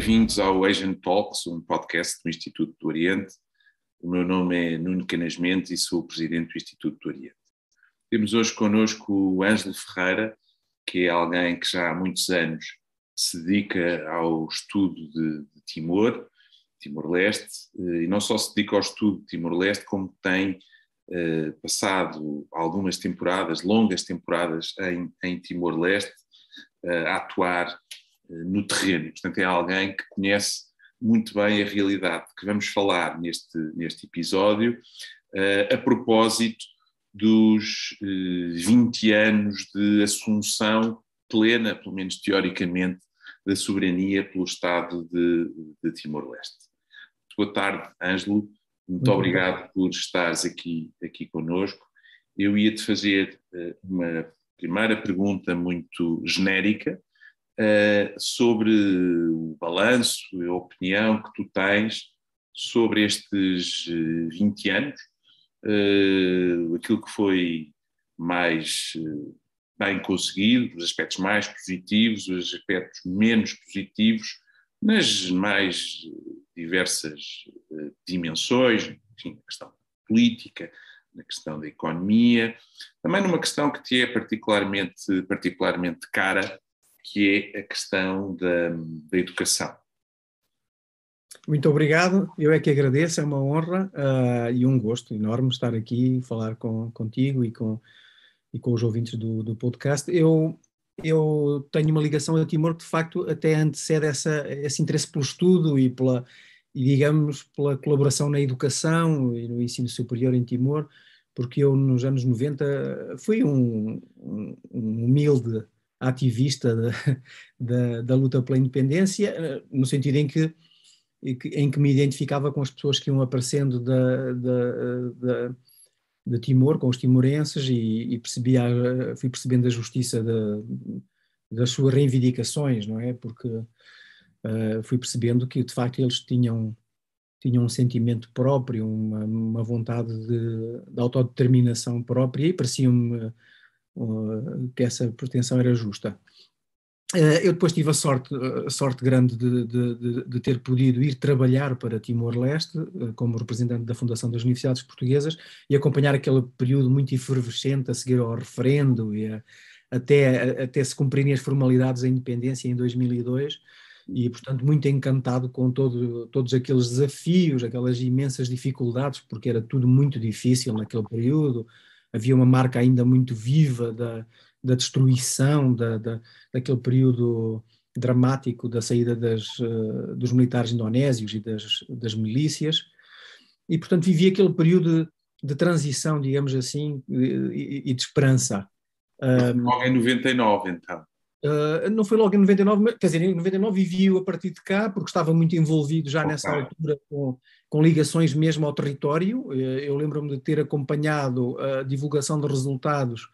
bem-vindos ao Asian Talks, um podcast do Instituto do Oriente. O meu nome é Nuno Canas Mendes e sou o presidente do Instituto do Oriente. Temos hoje connosco o Ângelo Ferreira, que é alguém que já há muitos anos se dedica ao estudo de, de Timor, Timor-Leste, eh, e não só se dedica ao estudo de Timor-Leste, como tem eh, passado algumas temporadas, longas temporadas em, em Timor-Leste, eh, a atuar no terreno. Portanto, é alguém que conhece muito bem a realidade que vamos falar neste, neste episódio, eh, a propósito dos 20 eh, anos de assunção plena, pelo menos teoricamente, da soberania pelo Estado de, de Timor-Leste. Boa tarde, Ângelo. Muito, obrigado por estares aqui, aqui connosco. Eu ia-te fazer eh, uma primeira pergunta muito genérica, eh, sobre o balanço, a opinião que tu tens sobre estes 20 eh, anos, eh, aquilo que foi mais bem conseguido, os aspectos mais positivos, os aspectos menos positivos, nas mais diversas dimensões, enfim, na questão política, na questão da economia, também numa questão que te é particularmente, particularmente cara, que é a questão da, da educação. Muito obrigado, eu é que agradeço, é uma honra uh, e um gosto enorme estar aqui e falar com, contigo e com, e com os ouvintes do, do podcast. Eu, eu tenho uma ligação a Timor que de facto até antecede essa, esse interesse pelo estudo e pela, e digamos pela colaboração na educação e no ensino superior em Timor, porque eu nos anos 90 fui um, um, um humilde ativista da, da, da, luta pela independência, eh, no sentido em que, em que me identificava com as pessoas que iam aparecendo da, da de Timor, com os timorenses, e, e percebia, eh, fui percebendo a justiça das suas reivindicações, não é? Porque uh, fui percebendo que, de facto, eles tinham, tinham um sentimento próprio, uma, uma vontade de, de autodeterminação própria, e pareciam-me eh, que essa pretensão era justa. Eh, eu depois tive a sorte, a sorte grande de, de, de, ter podido ir trabalhar para Timor-Leste eh, como representante da Fundação das Universidades Portuguesas e acompanhar aquele período muito efervescente a seguir ao referendo e a, até, até se cumprirem as formalidades da independência em 2002 e, portanto, muito encantado com todo, todos aqueles desafios, aquelas imensas dificuldades, porque era tudo muito difícil naquele período, havia uma marca ainda muito viva da, da destruição da, da, daquele período dramático da saída das, eh, dos militares indonésios e das, das milícias. E, portanto, vivia aquele período de, de transição, digamos assim, e, e de esperança. Um, Logo em 99, então. Ah, não foi logo em 99, mas, quer dizer, em 99 vivi-o a partir de cá, porque estava muito envolvido já okay. nessa altura com, com, ligações mesmo ao território. Ah, eu lembro-me de ter acompanhado a divulgação de resultados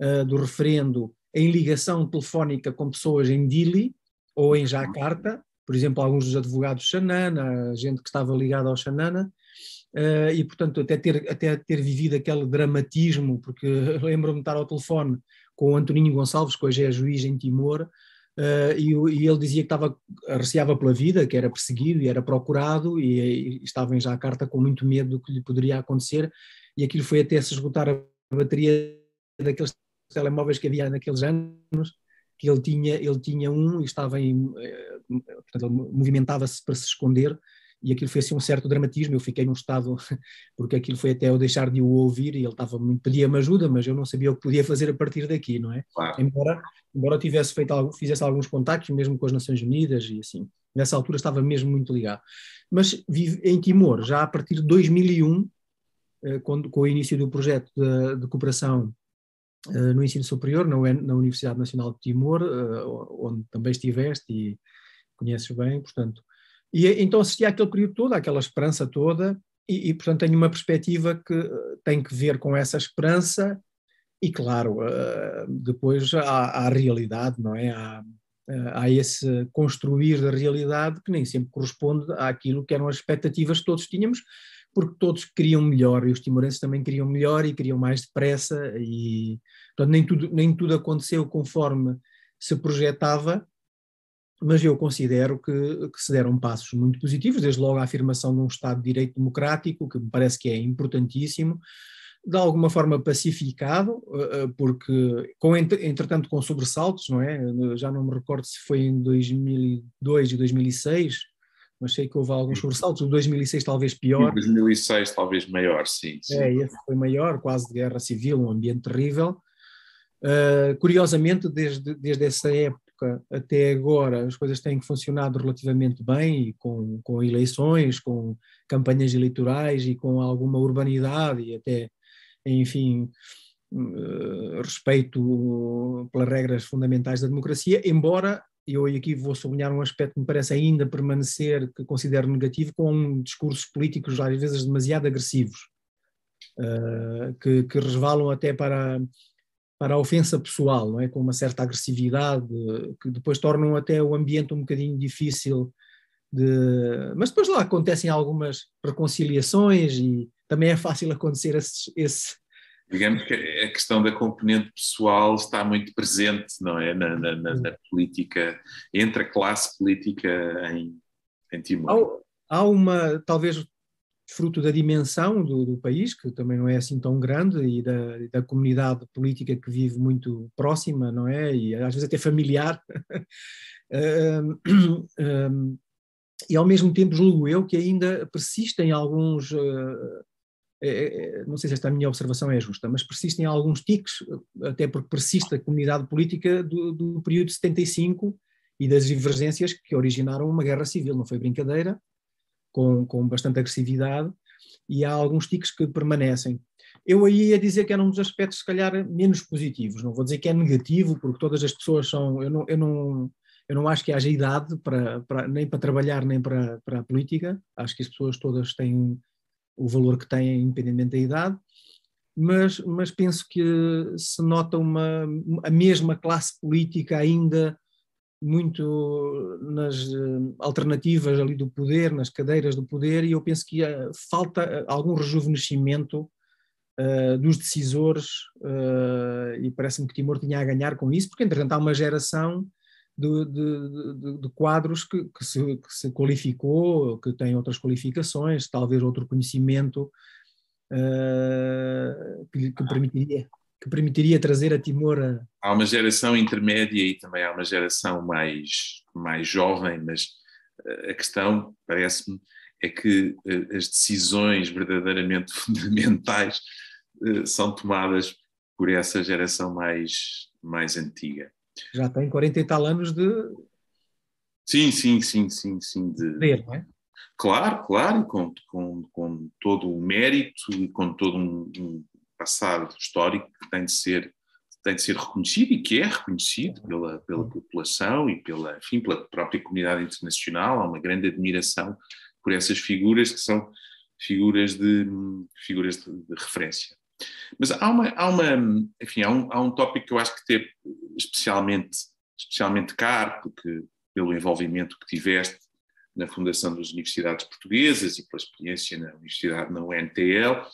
uh, do referendo em ligação telefónica com pessoas em Dili ou em Jacarta, por exemplo, alguns dos advogados Xanana, gente que estava ligada ao Xanana. e portanto até ter, até ter vivido aquele dramatismo, porque lembro-me de estar ao telefone com o Antoninho Gonçalves, que hoje é juiz em Timor, uh, e, e, ele dizia que estava, receava pela vida, que era perseguido e era procurado, e, e estava em Jacarta com muito medo do que lhe poderia acontecer, e aquilo foi até se esgotar a bateria daqueles telemóveis que havia naqueles anos, que ele tinha, ele tinha um e estava em, eh, portanto, movimentava-se para se esconder, e aquilo foi assim um certo dramatismo, eu fiquei num estado, porque aquilo foi até eu deixar de o ouvir, e ele estava pedia-me ajuda, mas eu não sabia o que podia fazer a partir daqui, não é? Claro. Embora, embora eu tivesse feito algo, fizesse alguns contactos, mesmo com as Nações Unidas e assim, nessa altura estava mesmo muito ligado. Mas vive em Timor, já a partir de 2001, eh, quando, com o início do projeto de, de cooperação eh, no ensino superior, na, UN, na Universidade Nacional de Timor, eh, onde também estiveste e conheces bem, portanto, e então assisti àquele período todo, àquela esperança toda, e, e, portanto tenho uma perspectiva que eh, tem que ver com essa esperança e, claro, eh, depois há, há a realidade, não é? Há, eh, há esse construir da realidade que nem sempre corresponde àquilo que eram as expectativas que todos tínhamos, porque todos queriam melhor e os timorenses também queriam melhor e queriam mais depressa e portanto, nem tudo nem tudo aconteceu conforme se projetava mas eu considero que, que, se deram passos muito positivos, desde logo a afirmação de um Estado de Direito Democrático, que me parece que é importantíssimo, de alguma forma pacificado, eh, eh, porque, com, entretanto, com sobressaltos, não é? Já não me recordo se foi em 2002 e 2006, mas sei que houve alguns sobressaltos. O 2006 talvez pior. O 2006 talvez maior, sim, sim. É, esse foi maior, quase de guerra civil, um ambiente terrível. Uh, curiosamente, desde, desde essa época, época até agora as coisas têm funcionado relativamente bem, com, com eleições, com campanhas eleitorais e com alguma urbanidade e até, enfim, eh, respeito pelas regras fundamentais da democracia, embora eu aqui vou sublinhar um aspecto que me parece ainda permanecer, que considero negativo, com discursos políticos às vezes demasiado agressivos, eh, que, que resvalam até para para a ofensa pessoal, não é? com uma certa agressividade, que depois tornam até o ambiente um bocadinho difícil. De... Mas depois lá acontecem algumas reconciliações e também é fácil acontecer esse, esse digamos que a questão da componente pessoal está muito presente, não é? Na, na, na, na política, entre a classe política em, em Timor. Há, há, uma, talvez fruto da dimensão do, do, país, que também não é assim tão grande, e da, da, comunidade política que vive muito próxima, não é? E às vezes até familiar. e ao mesmo tempo julgo eu que ainda persistem alguns. Eh, eh, eh, não sei se esta minha observação é justa, mas persistem alguns tiques, até porque persiste a comunidade política do, do período de 75 e das divergências que originaram uma guerra civil, não foi brincadeira, com, com bastante agressividade, e há alguns tiques que permanecem. Eu aí ia dizer que era é um dos aspectos, se calhar, menos positivos. Não vou dizer que é negativo, porque todas as pessoas são. Eu não, eu não, eu não acho que haja idade para, para nem para trabalhar, nem para, para a política. Acho que as pessoas todas têm o valor que têm, independente da idade. Mas, mas penso que se nota uma, a mesma classe política ainda muito eh, nas eh, alternativas ali do poder, nas cadeiras do poder, e eu penso que eh, falta algum rejuvenescimento uh, dos decisores, uh, e parece-me que Timor tinha a ganhar com isso, porque entretanto há uma geração de, de, de, de quadros que, que, se, que, se, qualificou, que tem outras qualificações, talvez outro conhecimento uh, que, que ah. permitiria que permitiria trazer a Timor a... Há uma geração intermédia e também há uma geração mais, mais jovem, mas eh, a questão, parece-me, é que eh, as decisões verdadeiramente fundamentais eh, são tomadas por essa geração mais, mais antiga. Já tem 40 e tal anos de... Sim, sim, sim, sim, sim. De... não é? Claro, claro, com, com, com todo o mérito e com todo um, um passado histórico que tem de ser tem de ser reconhecido e que é reconhecido pela, pela população e pela, enfim, pela própria comunidade internacional. Há uma grande admiração por essas figuras que são figuras de, figuras de, de referência. Mas há uma, há uma enfim, há um, há um tópico que eu acho que teve especialmente, especialmente caro, porque pelo envolvimento que tiveste na fundação das universidades portuguesas e pela experiência na universidade, na UNTL,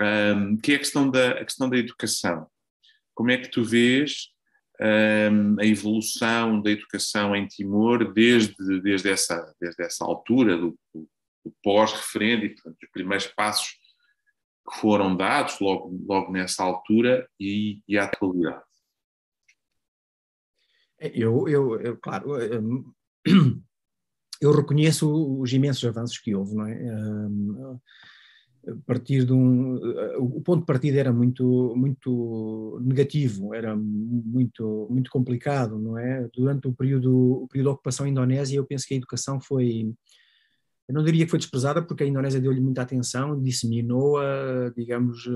um, que é a questão, da, a questão da educação. Como é que tu vês um, a evolução da educação em Timor desde, desde, essa, desde essa altura do, do pós-referendo e, portanto, os primeiros passos que foram dados logo, logo nessa altura e, e atualidade? Eu, eu, eu, claro, eu reconheço os imensos avanços que houve, não é? partir de um eh, o ponto de partida era muito muito negativo era muito muito complicado não é durante o período o período da ocupação indonésia eu penso que a educação foi eu não diria que foi desprezada porque a Indonésia deu-lhe muita atenção disseminou-a digamos eh,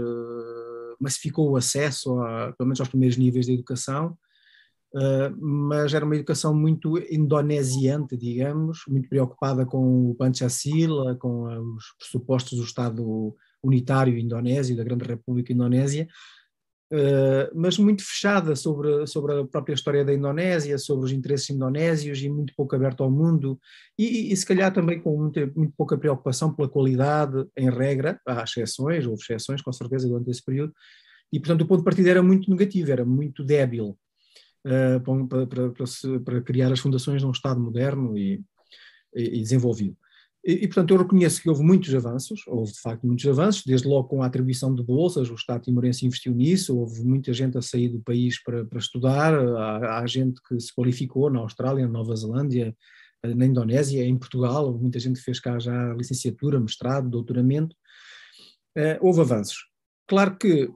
massificou o acesso a, pelo menos aos primeiros níveis de educação Uh, mas era uma educação muito indonesiante, digamos, muito preocupada com o Pancasila, com os pressupostos do Estado unitário indonésio, da Grande República Indonésia, uh, mas muito fechada sobre, sobre a própria história da Indonésia, sobre os interesses indonésios e muito pouco aberta ao mundo, e, e, e, se calhar também com muita, muito pouca preocupação pela qualidade, em regra, há exceções, houve exceções com certeza durante esse período, e portanto o ponto de partida era muito negativo, era muito débil. Eh, para, para, para, para, criar as fundações num Estado moderno e, e desenvolvido. E, e, portanto, eu reconheço que houve muitos avanços, houve de facto muitos avanços, desde logo com a atribuição de bolsas, o Estado timorense investiu nisso, houve muita gente a sair do país para, para estudar, há, há, gente que se qualificou na Austrália, na Nova Zelândia, eh, na Indonésia, em Portugal, houve muita gente que fez cá já licenciatura, mestrado, doutoramento, eh, houve avanços. Claro que,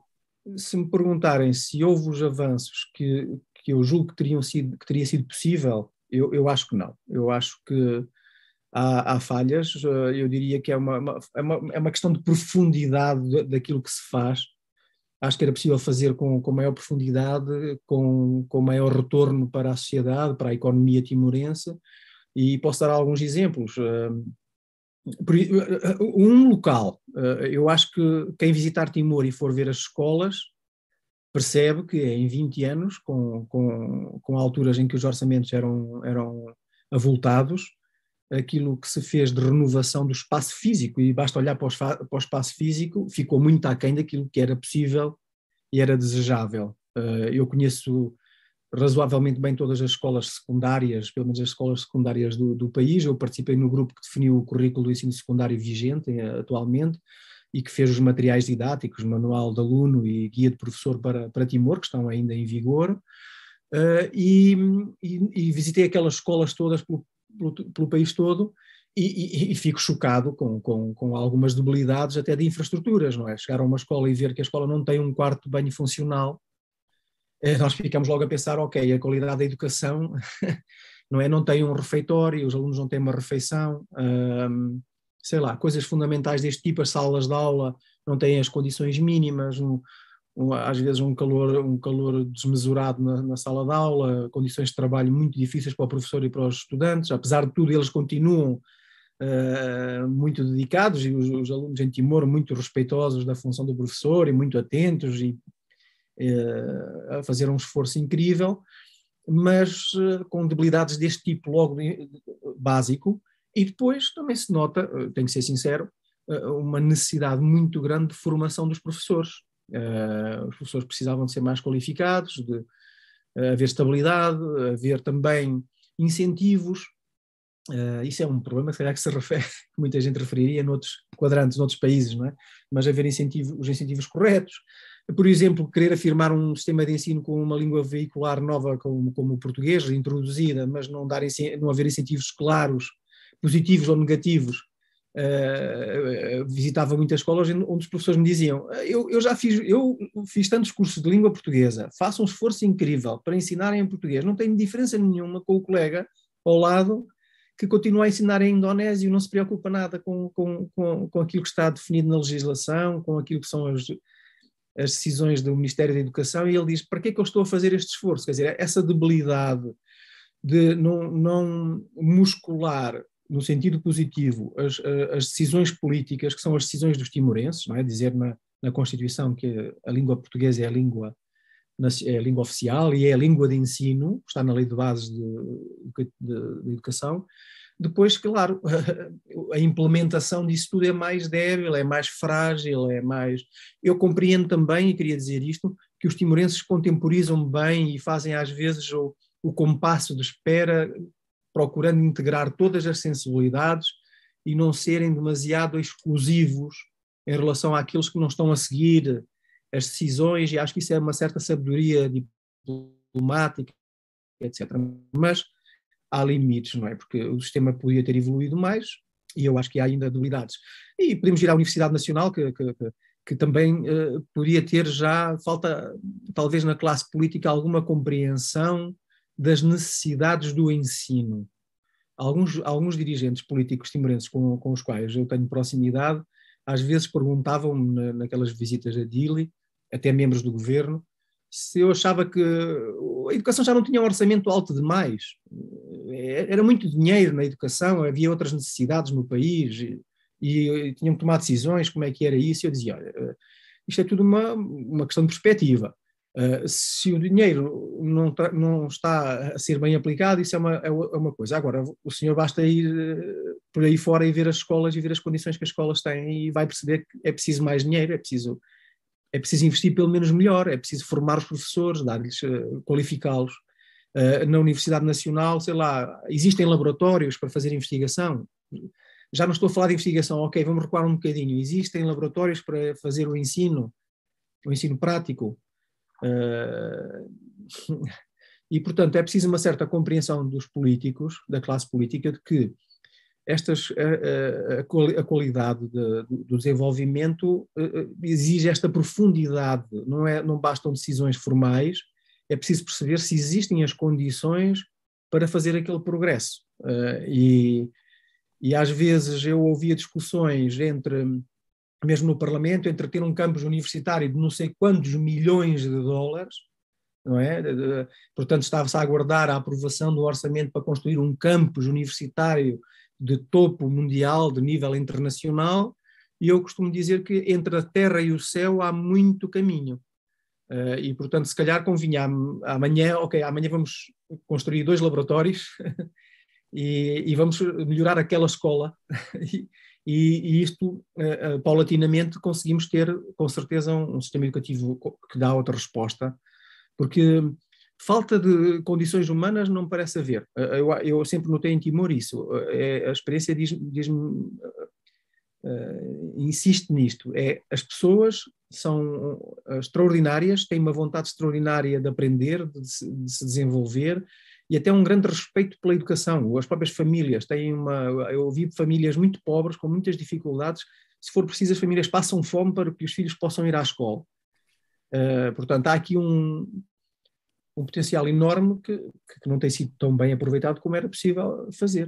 se me perguntarem se houve os avanços que, que eu julgo que, teriam sido, que teria sido possível, eu, eu acho que não. Eu acho que há, há falhas, eh, eu diria que é uma, uma, é, uma, é uma questão de profundidade daquilo que se faz. Acho que era possível fazer com, com maior profundidade, com, com maior retorno para a sociedade, para a economia timorense, e posso dar alguns exemplos. Eh, eh, um local, eu acho que quem visitar Timor e for ver as escolas percebe que em 20 anos, com, com, com alturas em que os orçamentos eram, eram avultados, aquilo que se fez de renovação do espaço físico, e basta olhar para o, para o espaço físico, ficou muito aquém daquilo que era possível e era desejável. Eh, eu conheço razoavelmente bem todas as escolas secundárias, pelo menos as escolas secundárias do, do país. Eu participei no grupo que definiu o currículo do ensino secundário vigente eh, atualmente e que fez os materiais didáticos, manual de aluno e guia de professor para, para Timor, que estão ainda em vigor. Uh, e, e, e, visitei aquelas escolas todas pelo, pelo, pelo país todo e, e, fico chocado com, com, com, algumas debilidades até de infraestruturas, não é? Chegar a uma escola e ver que a escola não tem um quarto de banho funcional, eh, nós ficamos logo a pensar, ok, a qualidade da educação não é? Não tem um refeitório, os alunos não têm uma refeição, ah, sei lá, coisas fundamentais deste tipo, as salas de aula não têm as condições mínimas, um, um, às vezes um calor, um calor desmesurado na, na, sala de aula, condições de trabalho muito difíceis para o professor e para os estudantes, apesar de tudo eles continuam uh, muito dedicados e os, os, alunos em Timor muito respeitosos da função do professor e muito atentos e uh, a fazer um esforço incrível, mas uh, com debilidades deste tipo logo de, de, básico, e depois também se nota, eh, tenho que ser sincero, eh, uma necessidade muito grande de formação dos professores. Eh, os professores precisavam de ser mais qualificados, de haver estabilidade, haver também incentivos. Isso é um problema, se calhar, que se refere, que muita gente referiria noutros quadrantes, noutros países, não é? Mas haver incentivo, os incentivos corretos. Por exemplo, querer afirmar um sistema de ensino com uma língua veicular nova como, como o português, introduzida, mas não, dar, não haver incentivos claros positivos ou negativos, uh, visitava muitas escolas onde os professores me diziam: eh, eu, eu já fiz, eu fiz tantos cursos de língua portuguesa, faço um esforço incrível para ensinarem em português, não tenho diferença nenhuma com o colega ao lado que continua a ensinar em indonésio, não se preocupa nada com, com, com, com aquilo que está definido na legislação, com aquilo que são as, as decisões do Ministério da Educação, e ele diz: para que é que eu estou a fazer este esforço? Quer dizer, essa debilidade de não, não muscular no sentido positivo, as, as, decisões políticas, que são as decisões dos timorenses, não é? dizer na, na Constituição que a língua portuguesa é a língua, é a língua oficial e é a língua de ensino, está na Lei de Bases de, de, de Educação. Depois, claro, a implementação disso tudo é mais débil, é mais frágil, é mais. Eu compreendo também, e queria dizer isto, que os timorenses contemporizam bem e fazem às vezes o, o compasso de espera procurando integrar todas as sensibilidades e não serem demasiado exclusivos em relação àqueles que não estão a seguir as decisões, e acho que isso é uma certa sabedoria diplomática, etc. Mas há limites, não é? Porque o sistema podia ter evoluído mais e eu acho que há ainda dualidades. E podemos ir à Universidade Nacional, que, que, que, que também uh, podia ter já, falta talvez na classe política, alguma compreensão das necessidades do ensino. Alguns, alguns dirigentes políticos timorenses com, com os quais eu tenho proximidade, às vezes perguntavam-me na, naquelas visitas a Dili, até membros do governo, se eu achava que a educação já não tinha um orçamento alto demais. Era muito dinheiro na educação, havia outras necessidades no país e, e tinham que tomar decisões, como é que era isso. Eu dizia, olha, isto é tudo uma, uma questão de perspectiva. Eh, se o dinheiro não, não, está a ser bem aplicado, isso é uma, é, é uma coisa. Agora, o senhor basta ir eh, por aí fora e ver as escolas e ver as condições que as escolas têm e vai perceber que é preciso mais dinheiro, é preciso, é preciso investir pelo menos melhor, é preciso formar os professores, dar-lhes, eh, qualificá-los. na Universidade Nacional, sei lá, existem laboratórios para fazer investigação. Já não estou a falar de investigação, ok, vamos recuar um bocadinho. Existem laboratórios para fazer o ensino, o ensino prático ah, e, portanto, é preciso uma certa compreensão dos políticos, da classe política, de que estas, a, a, a qualidade de, do desenvolvimento ah, ah, exige esta profundidade, não, é, não bastam decisões formais, é preciso perceber se existem as condições para fazer aquele progresso. E, e às vezes eu ouvia discussões entre mesmo no Parlamento, entre ter um campus universitário de não sei quantos milhões de dólares, não é? Portanto, estava-se a aguardar a aprovação do orçamento para construir um campus universitário de topo mundial, de nível internacional, e eu costumo dizer que entre a terra e o céu há muito caminho. Uh, e, portanto, se calhar convinha amanhã, ok, amanhã vamos construir dois laboratórios e, e, vamos melhorar aquela escola e, e, e isto, uh, paulatinamente, conseguimos ter, com certeza, um, um, sistema educativo que dá outra resposta, porque falta de condições humanas não me parece haver. Uh, eu, eu, sempre notei em Timor isso, é, a experiência diz-me. Diz Uh, insiste nisto, é as pessoas são extraordinárias, têm uma vontade extraordinária de aprender, de de se desenvolver, e até um grande respeito pela educação. As próprias famílias têm uma. Eu ouvi famílias muito pobres, com muitas dificuldades. Se for preciso, as famílias passam fome para que os filhos possam ir à escola. Uh, portanto, há aqui um, um potencial enorme que, que não tem sido tão bem aproveitado como era possível fazer.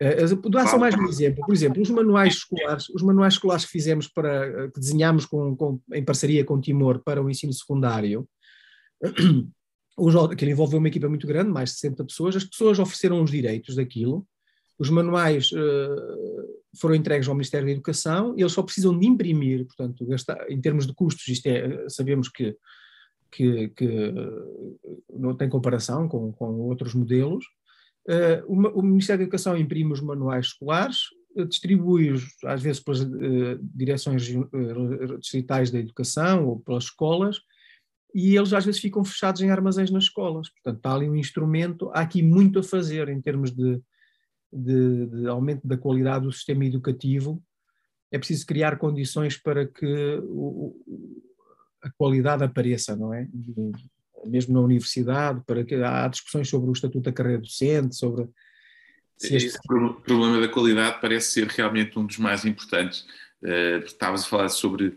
Uh, eh, dá só mais um exemplo. Por exemplo, os manuais escolares, os manuais escolares que fizemos para eh, que desenhámos com, com, em parceria com o Timor para o ensino secundário que ele envolveu uma equipa muito grande, mais de 60 pessoas, as pessoas ofereceram os direitos daquilo, os manuais uh, foram entregues ao Ministério da Educação, eles só precisam de imprimir, portanto, gastar, em termos de custos, isto é, eh, sabemos que, que, que eh, não tem comparação com, com outros modelos, uh, o Ministério da Educação imprime os manuais escolares, distribui-os às vezes pelas uh, direções distritais da educação ou pelas escolas, e eles às vezes ficam fechados em armazéns nas escolas. Portanto, está ali um instrumento, há aqui muito a fazer em termos de, de, de aumento da qualidade do sistema educativo. É preciso criar condições para que o, a qualidade apareça, não é? Mesmo na universidade, para que há discussões sobre o estatuto da carreira docente, sobre é, este... Esse problema da qualidade parece ser realmente um dos mais importantes. Uh, estavas a falar sobre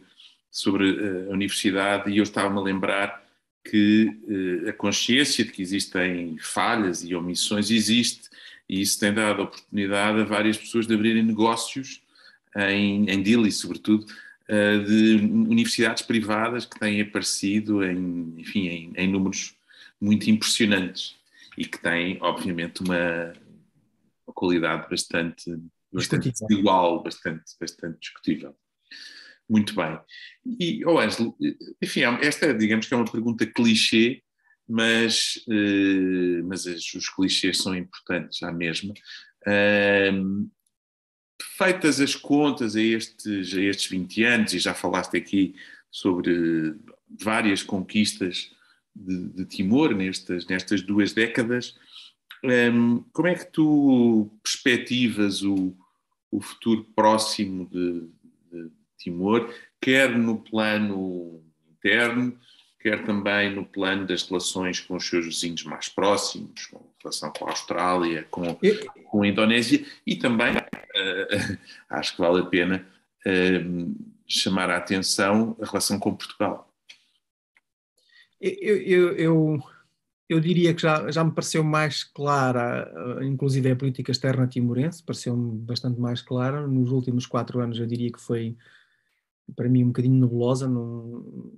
sobre eh, a universidade e eu estava-me a lembrar que eh, a consciência de que existem falhas e omissões existe e isso tem dado oportunidade a várias pessoas de abrirem negócios em, em Dili, sobretudo, eh, de universidades privadas que têm aparecido em, enfim, em, em números muito impressionantes e que têm, obviamente, uma, uma qualidade bastante, bastante desigual, bastante, bastante discutível. Muito bem. E, oh Ângelo, enfim, esta digamos que é uma pergunta clichê, mas, uh, mas os clichês são importantes à mesma. Uh, feitas as contas a estes, a estes 20 anos, e já falaste aqui sobre várias conquistas de, de Timor nestas, nestas duas décadas, um, como é que tu perspectivas o, o futuro próximo de, de, Timor, quer no plano interno, quer também no plano das relações com os seus vizinhos mais próximos, com relação com a Austrália, com, com a Indonésia, e também uh, acho que vale a pena uh, chamar a atenção a relação com Portugal. Eu, eu, eu, eu diria que já, já me pareceu mais clara, eh, inclusive a política externa timorense, pareceu-me bastante mais clara. Nos últimos quatro anos, eu diria que foi para mim um bocadinho nebulosa, num...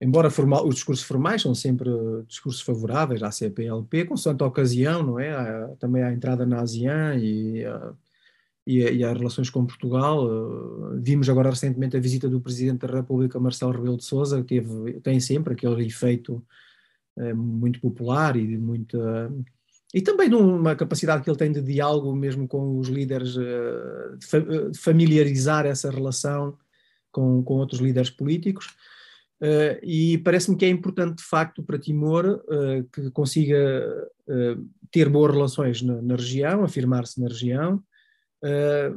embora formal, os discursos formais são sempre discursos favoráveis à CPLP, com a ocasião, não é? Há, também a entrada na ASEAN e, a, e, as relações com Portugal. Eh, vimos agora recentemente a visita do Presidente da República, Marcelo Rebelo de Sousa, que teve, tem sempre aquele efeito eh, muito popular e de muita e também de uma capacidade que ele tem de diálogo mesmo com os líderes, eh, de familiarizar essa relação com, com outros líderes políticos. Uh, e parece-me que é importante, de facto, para Timor uh, que consiga uh, ter boas relações na, na região, afirmar-se na região,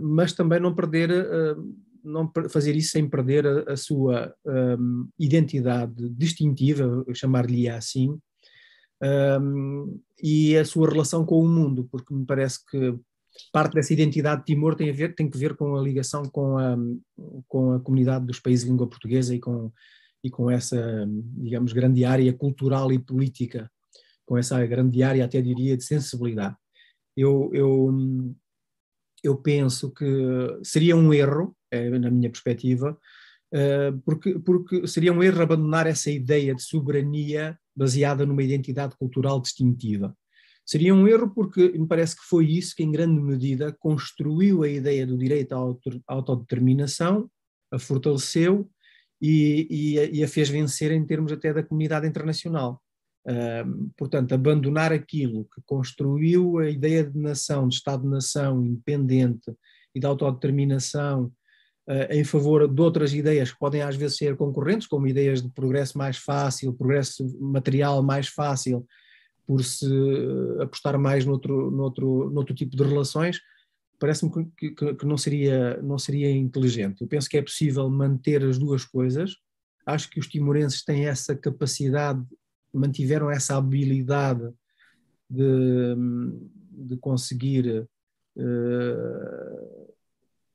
mas também não perder, não fazer isso sem perder a, a sua um, identidade distintiva, chamar-lhe assim, um, e a sua relação com o mundo, porque me parece que parte dessa identidade de Timor tem, a ver, tem que ver com a ligação com a, com a comunidade dos países de língua portuguesa e com, e com essa, digamos, grande área cultural e política, com essa grande área, até diria, de sensibilidade. Eu, eu, eu penso que seria um erro, eh, na minha perspectiva, eh, porque, porque seria um erro abandonar essa ideia de soberania baseada numa identidade cultural distintiva. Seria um erro porque me parece que foi isso que, em grande medida, construiu a ideia do direito à autodeterminação, a fortaleceu e, e, a, e a fez vencer em termos até da comunidade internacional. portanto, abandonar aquilo que construiu a ideia de nação, de Estado-nação independente e de autodeterminação uh, em favor de outras ideias que podem às vezes ser concorrentes, como ideias de progresso mais fácil, progresso material mais fácil, por se eh, apostar mais noutro, noutro, noutro tipo de relações, parece-me que, que, que, não, seria, não seria inteligente. Eu penso que é possível manter as duas coisas. Acho que os timorenses têm essa capacidade, mantiveram essa habilidade de, de conseguir uh,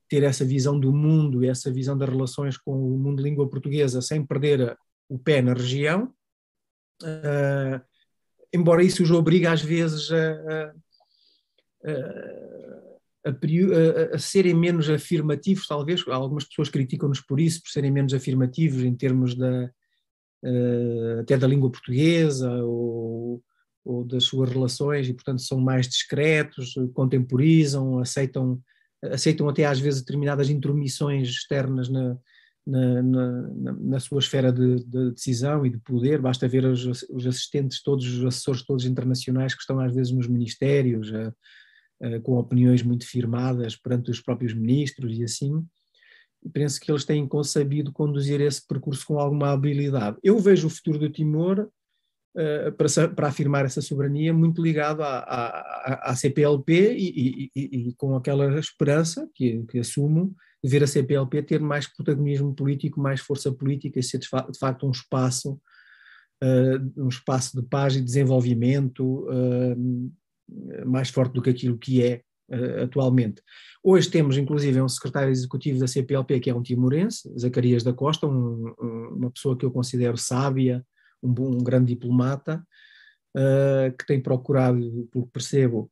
ter essa visão do mundo e essa visão das relações com o mundo de língua portuguesa sem perder o pé na região. Uh, embora isso os obrigue às vezes a, a, a, a serem menos afirmativos, talvez, algumas pessoas criticam-nos por isso, por serem menos afirmativos em termos da, eh, até da língua portuguesa ou, ou das suas relações e, portanto, são mais discretos, contemporizam, aceitam, aceitam até às vezes determinadas intromissões externas na, na, na, na, sua esfera de, de, decisão e de poder, basta ver os, os, assistentes todos, os assessores todos internacionais que estão às vezes nos ministérios, a, eh, a, eh, com opiniões muito firmadas perante os próprios ministros e assim, e penso que eles têm conseguido conduzir esse percurso com alguma habilidade. Eu vejo o futuro do Timor uh, para, para, afirmar essa soberania muito ligado à, à, à CPLP e, e, e, com aquela esperança que, que assumo ver a CPLP ter mais protagonismo político, mais força política e ser de, fa de facto um espaço, uh, um espaço de paz e desenvolvimento uh, mais forte do que aquilo que é uh, atualmente. Hoje temos inclusive um secretário executivo da CPLP que é um timorense, Zacarias da Costa, um, um, uma pessoa que eu considero sábia, um, um grande diplomata, que tem procurado, pelo que percebo,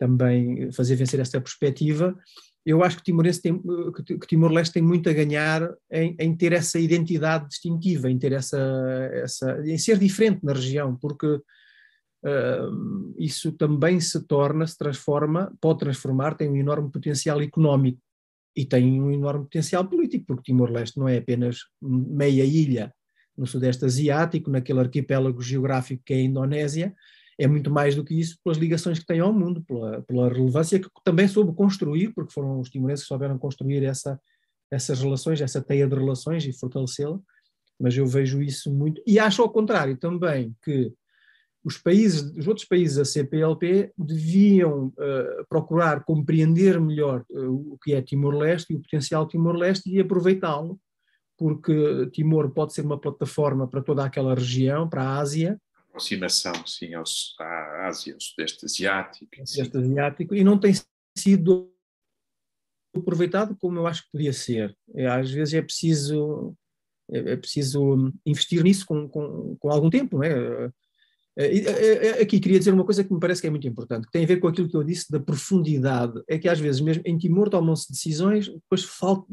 também fazer vencer essa perspectiva. Eu acho que Timor-Leste tem, que Timor tem muito a ganhar em, em, ter essa identidade distintiva, em ter essa, essa em ser diferente na região, porque uh, isso também se torna, se transforma, pode transformar, tem um enorme potencial económico e tem um enorme potencial político, porque Timor-Leste não é apenas meia ilha no Sudeste Asiático, naquele arquipélago geográfico que é a Indonésia, é muito mais do que isso pelas ligações que tem ao mundo, pela, pela relevância que também soube construir, porque foram os timorenses que souberam construir essa, essas relações, essa teia de relações e fortalecê-la, mas eu vejo isso muito, e acho ao contrário também que os países, os outros países da CPLP deviam uh, procurar compreender melhor uh, o que é Timor-Leste e o potencial Timor-Leste e aproveitá-lo, porque Timor pode ser uma plataforma para toda aquela região, para a Ásia, aproximação sim, aos, à Ásia, ao Sudeste Asiático. Sudeste Asiático, e não tem sido aproveitado como eu acho que podia ser. É, às vezes é preciso, é, é preciso investir nisso com, com, com algum tempo, não é? é? Aqui queria dizer uma coisa que me parece que é muito importante, que tem a ver com aquilo que eu disse da profundidade. É que às vezes, mesmo em Timor, tomam-se decisões, depois falta,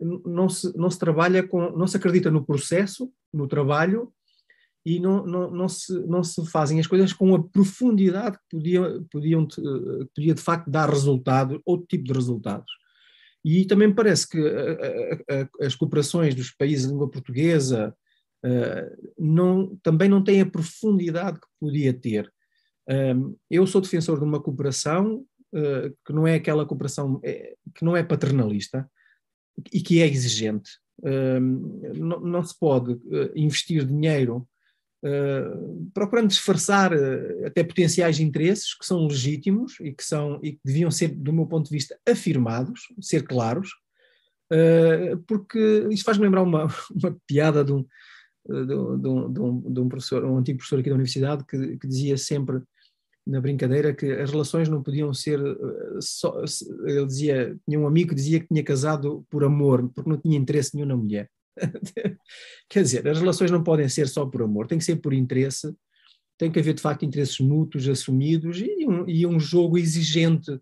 não, se, não se trabalha com, não se acredita no processo, no trabalho, e não, não, não, se, não se fazem as coisas com a profundidade que podia, podiam, eh, podia de facto dar resultado, outro tipo de resultados. E também me parece que eh, eh, as cooperações dos países de língua portuguesa não, também não têm a profundidade que podia ter. eu sou defensor de uma cooperação que não é aquela cooperação que não é paternalista e que é exigente. não, se pode investir dinheiro eh, procurando disfarçar uh, até potenciais interesses que são legítimos e que, são, e que deviam ser, do meu ponto de vista, afirmados, ser claros, uh, porque isso faz-me lembrar uma, uma piada de um, de um, de, um, de um professor, um antigo professor aqui da universidade, que, que dizia sempre na brincadeira que as relações não podiam ser só, ele dizia, tinha um amigo que dizia que tinha casado por amor, porque não tinha interesse nenhum na mulher. Quer dizer, as relações não podem ser só por amor, tem que ser por interesse, tem que haver de facto interesses mútuos assumidos e um, e um jogo exigente.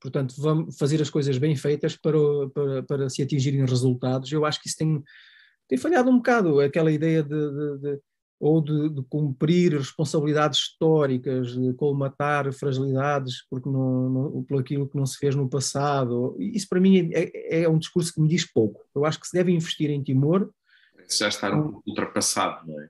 Portanto, vamos fazer as coisas bem feitas para, para, para se atingirem resultados. Eu acho que isso tem, tem falhado um bocado, aquela ideia de, de, de ou de, de, cumprir responsabilidades históricas, de colmatar fragilidades porque não, não, por aquilo que não se fez no passado. Isso para mim é, é, é um discurso que me diz pouco. Eu acho que se deve investir em Timor. Já está um, ultrapassado, não é?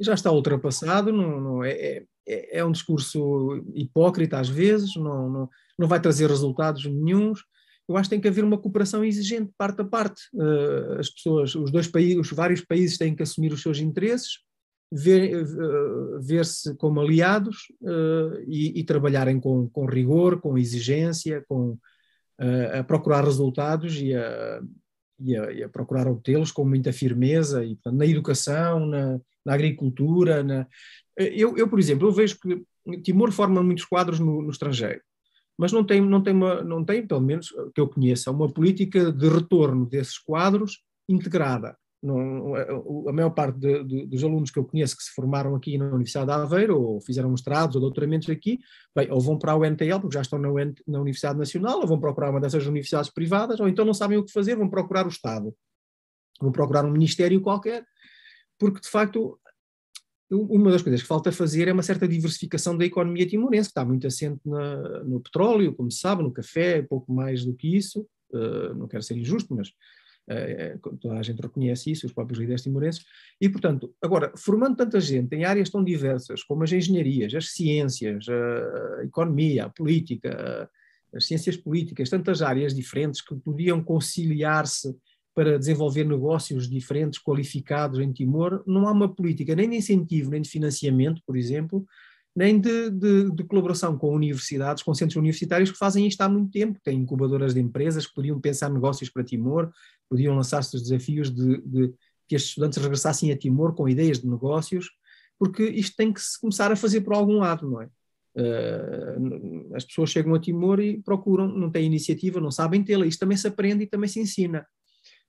Já está ultrapassado, não, não é, é, é, é, um discurso hipócrita às vezes, não, não, não vai trazer resultados nenhums eu acho que tem que haver uma cooperação exigente, parte a parte. Eh, as pessoas, os dois países, os vários países têm que assumir os seus interesses, eh, ver-se ver como aliados uh, e, e, trabalharem com, com, rigor, com exigência, com, uh, a procurar resultados e a, e a, e a procurar obtê-los com muita firmeza, e, portanto, na educação, na, na agricultura. Na... Eu, eu, por exemplo, eu vejo que Timor forma muitos quadros no, no estrangeiro, mas não tem, não, tem uma, não tem, pelo menos que eu conheça, uma política de retorno desses quadros integrada é, é, a maior parte de, de, dos alunos que eu conheço que se formaram aqui na Universidade de Aveiro, ou fizeram mestrados ou doutoramentos aqui, bem, ou vão para a UNTL, porque já estão na, UN, na Universidade Nacional, ou vão procurar uma dessas universidades privadas, ou então não sabem o que fazer, vão procurar o Estado, vão procurar um ministério qualquer, porque de facto uma das coisas que falta fazer é uma certa diversificação da economia timorense, que está muito assente na, no petróleo, como se sabe, no café, pouco mais do que isso, uh, não quero ser injusto, mas eh, eh, toda a gente reconhece isso, os próprios líderes timorenses, e portanto, agora, formando tanta gente em áreas tão diversas como as engenharias, as ciências, a economia, a política, as ciências políticas, tantas áreas diferentes que podiam conciliar-se para desenvolver negócios diferentes, qualificados em Timor, não há uma política nem de incentivo, nem de financiamento, por exemplo, nem de, de, de, colaboração com universidades, com centros universitários que fazem isto há muito tempo. Têm incubadoras de empresas que podiam pensar negócios para Timor, podiam lançar-se os desafios de, de, que estes estudantes regressassem a Timor com ideias de negócios, porque isto tem que se começar a fazer por algum lado, não é? Eh, as pessoas chegam a Timor e procuram, não têm iniciativa, não sabem tê-la. Isto também se aprende e também se ensina.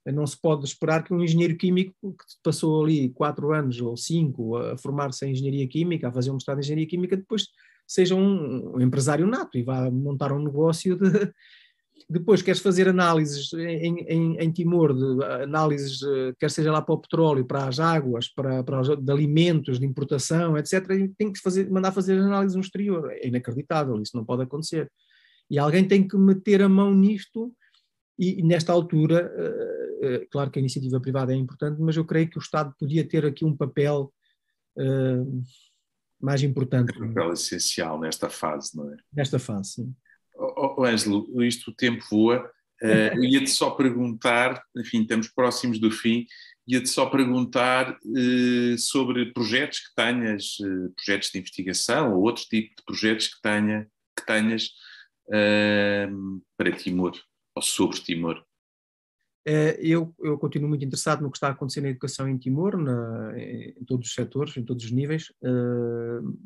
Eh, não se pode esperar que um engenheiro químico que passou ali quatro anos ou cinco a formar-se em engenharia química, a fazer um mestrado em engenharia química, depois seja um empresário nato e vá montar um negócio de, depois queres fazer análises em, em, em, Timor, de, análises, quer seja lá para o petróleo, para as águas, para, para os, de alimentos, de importação, etc., tem que fazer, mandar fazer análises no exterior. É inacreditável, isso não pode acontecer. E alguém tem que meter a mão nisto e, nesta altura, eh, eh, claro que a iniciativa privada é importante, mas eu creio que o Estado podia ter aqui um papel eh, mais importante. Um papel essencial nesta fase, não é? Nesta fase, sim. Oh, Ângelo, isto o tempo voa. Uh, ia-te só perguntar, enfim, estamos próximos do fim, ia-te só perguntar uh, sobre projetos que tenhas, uh, projetos de investigação ou outro tipo de projetos que, tenha, que tenhas uh, para Timor ou sobre Timor? Eh, eu, eu, continuo muito interessado no que está a acontecer na educação em Timor, na, em, todos os setores, em todos os níveis, uh,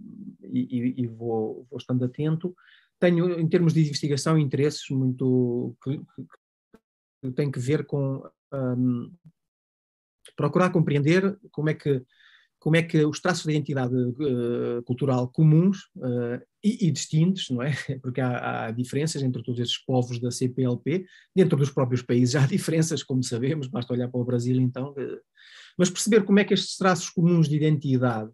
e, e vou, vou, estando atento. Tenho, em termos de investigação, interesses muito que, que, que têm que ver com um, ehm, procurar compreender como é que como é que os traços de identidade uh, cultural comuns uh, e, e, distintos, não é? Porque há, há, diferenças entre todos estes povos da CPLP, dentro dos próprios países há diferenças, como sabemos, basta olhar para o Brasil então, eh, mas perceber como é que estes traços comuns de identidade,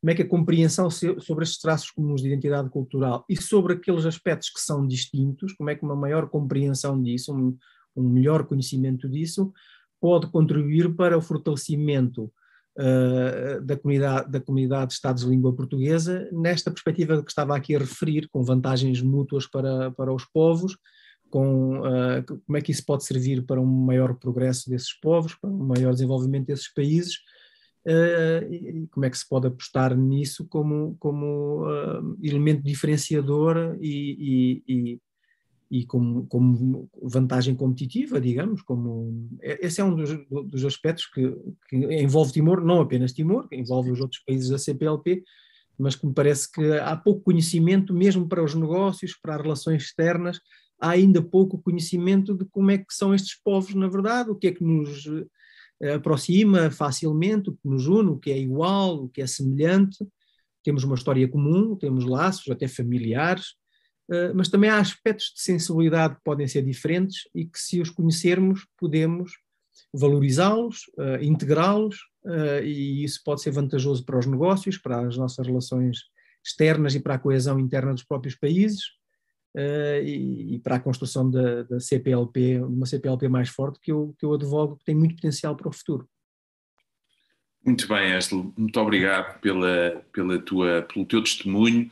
como é que a compreensão sobre estes traços comuns de identidade cultural e sobre aqueles aspectos que são distintos, como é que uma maior compreensão disso, um, um melhor conhecimento disso, pode contribuir para o fortalecimento eh, da, comunidade, da comunidade de Estados de língua portuguesa, nesta perspectiva que estava aqui a referir, com vantagens mútuas para, para os povos, com uh, como é que isso pode servir para um maior progresso desses povos, para um maior desenvolvimento desses países, uh, e, como é que se pode apostar nisso como, como uh, elemento diferenciador e, e, e como, como vantagem competitiva, digamos, como é, esse é um dos, dos aspectos que, que, envolve Timor, não apenas Timor, envolve os outros países da CPLP, mas que me parece que há pouco conhecimento mesmo para os negócios, para as relações externas, há ainda pouco conhecimento de como é que são estes povos na verdade, o que é que nos eh, aproxima facilmente, o que nos une, o que é igual, o que é semelhante. Temos uma história comum, temos laços até familiares, eh, mas também há aspectos de sensibilidade que podem ser diferentes e que, se os conhecermos, podemos valorizá-los, eh, integrá-los, eh, e isso pode ser vantajoso para os negócios, para as nossas relações externas e para a coesão interna dos próprios países. e, para a construção da, da CPLP, uma CPLP mais forte que eu, que eu advogo, que tem muito potencial para o futuro. Muito bem, Ângelo, muito obrigado pela, pela tua, pelo teu testemunho,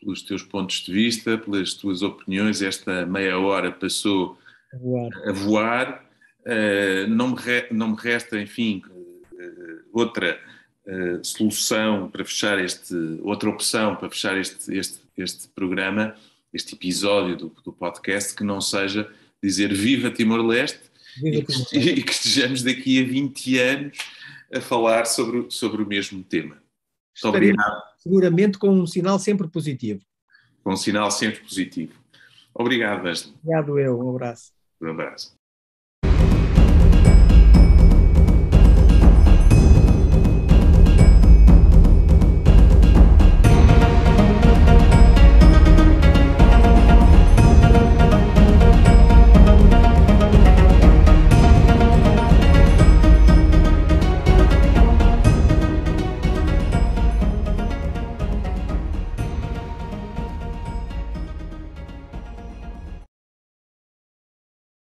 pelos teus pontos de vista, pelas tuas opiniões. Esta meia hora passou voar. a voar. Uh, não, me re, não me resta, enfim, uh, outra uh, solução para fechar este, outra opção para fechar este, este, este programa, este episódio do, do podcast, que não seja dizer viva Timor-Leste e, e, que estejamos daqui a 20 anos a falar sobre, sobre o mesmo tema. Muito obrigado seguramente com um sinal sempre positivo. Com um sinal sempre positivo. Obrigado, Angela. Obrigado eu, um abraço. Um abraço.